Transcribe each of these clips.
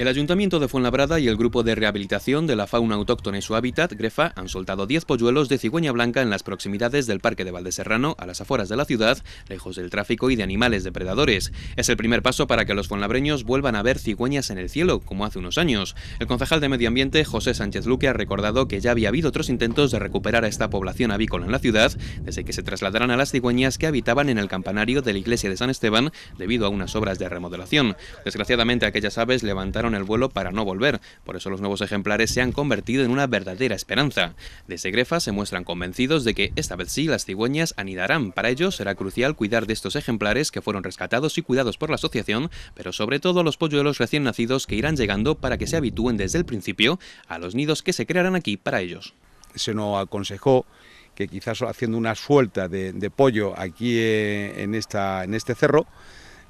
El Ayuntamiento de Fuenlabrada y el Grupo de Rehabilitación de la Fauna Autóctona y su Hábitat, Grefa, han soltado 10 polluelos de cigüeña blanca en las proximidades del Parque de Valdeserrano, a las afueras de la ciudad, lejos del tráfico y de animales depredadores. Es el primer paso para que los fuenlabreños vuelvan a ver cigüeñas en el cielo, como hace unos años. El concejal de Medio Ambiente, José Sánchez Luque, ha recordado que ya había habido otros intentos de recuperar a esta población avícola en la ciudad, desde que se trasladaran a las cigüeñas que habitaban en el campanario de la iglesia de San Esteban debido a unas obras de remodelación. Desgraciadamente, aquellas aves levantaron el vuelo para no volver, por eso los nuevos ejemplares se han convertido en una verdadera esperanza. Desde Grefa se muestran convencidos de que esta vez sí las cigüeñas anidarán. Para ello será crucial cuidar de estos ejemplares que fueron rescatados y cuidados por la asociación, pero sobre todo los polluelos recién nacidos que irán llegando para que se habitúen desde el principio a los nidos que se crearán aquí para ellos. Se nos aconsejó que quizás haciendo una suelta de, pollo aquí eh, en, esta, en este cerro,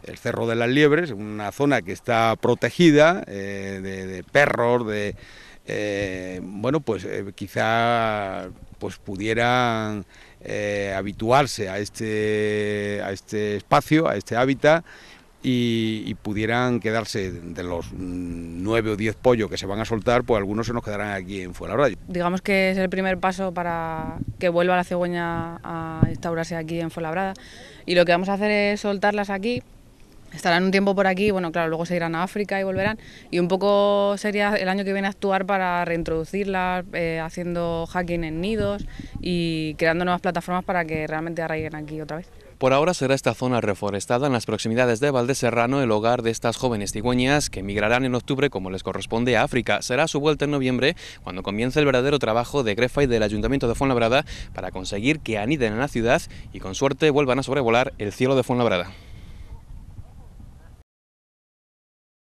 el Cerro de las Liebres, una zona que está protegida eh, de, perros, de eh, bueno, pues eh, quizá pues pudieran habituarse a este a este espacio, a este hábitat. Y, pudieran quedarse de los nueve o diez pollos que se van a soltar, pues algunos se nos quedarán aquí en Fuenlabrada. Digamos que es el primer paso para que vuelva la cigüeña a instaurarse aquí en Fuenlabrada. Y lo que vamos a hacer es soltarlas aquí estarán un tiempo por aquí, bueno, claro, luego se irán a África y volverán. Y un poco sería el año que viene actuar para reintroducirlas, eh, haciendo hacking en nidos y creando nuevas plataformas para que realmente arraiguen aquí otra vez. Por ahora será esta zona reforestada en las proximidades de Valdeserrano el hogar de estas jóvenes cigüeñas que migrarán en octubre como les corresponde a África. Será su vuelta en noviembre cuando comience el verdadero trabajo de Grefa y del Ayuntamiento de Fuenlabrada para conseguir que aniden en la ciudad y con suerte vuelvan a sobrevolar el cielo de Fuenlabrada.